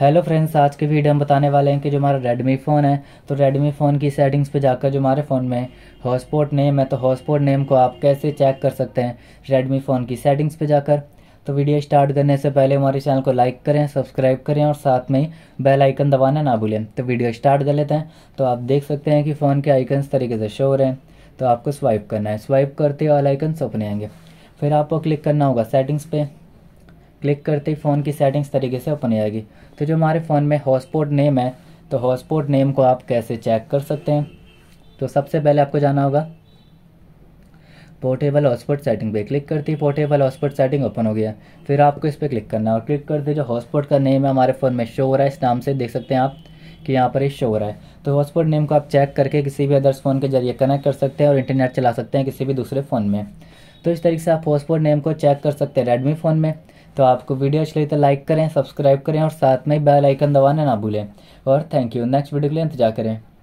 hello friends आज के video हम बताने वाले हैं कि जो हमारा रेडमी फ़ोन है तो रेडमी फ़ोन की सेटिंग्स पे जाकर जो हमारे फ़ोन में हॉटस्पॉट नेम है तो हॉटस्पॉट नेम को आप कैसे चेक कर सकते हैं रेडमी फ़ोन की सेटिंग्स पे जाकर तो वीडियो स्टार्ट करने से पहले हमारे चैनल को लाइक करें सब्सक्राइब करें और साथ में ही बेल आइकन दबाना ना भूलें तो वीडियो स्टार्ट कर लेते हैं तो आप देख सकते हैं कि फ़ोन के आइकन्स तरीके से शो हो रहे हैं तो आपको स्वाइप करना है स्वाइप करते ही ऑल आइकन सपने आएंगे फिर आपको क्लिक करना होगा सेटिंग्स पर क्लिक करते ही फ़ोन की सेटिंग्स तरीके से ओपन हो जाएगी तो जो हमारे फ़ोन में हॉटस्पॉट नेम है तो हॉटस्पॉट नेम को आप कैसे चेक कर सकते हैं तो सबसे पहले आपको जाना होगा पोर्टेबल हॉस्पोर्ट सेटिंग पे क्लिक करते ही पोर्टेबल हॉस्पोर्ट सेटिंग ओपन हो गया फिर आपको इस पर क्लिक करना है और क्लिक करते जो हॉटस्पॉट का नेम है हमारे फ़ोन में शो हो रहा है इस नाम से देख सकते हैं आप कि यहाँ पर ये शो हो रहा है तो हॉटस्पॉट नेम को आप चेक करके किसी भी अदर्स फ़ोन के जरिए कनेक्ट कर सकते हैं और इंटरनेट चला सकते हैं किसी भी दूसरे फ़ोन में तो इस तरीके से आप हॉस्पॉट नेम को चेक कर सकते हैं रेडमी फ़ोन में तो आपको वीडियो अच्छी लगी तो लाइक करें सब्सक्राइब करें और साथ में बेल आइकन दबाना ना भूलें और थैंक यू नेक्स्ट वीडियो के लिए इंतजार करें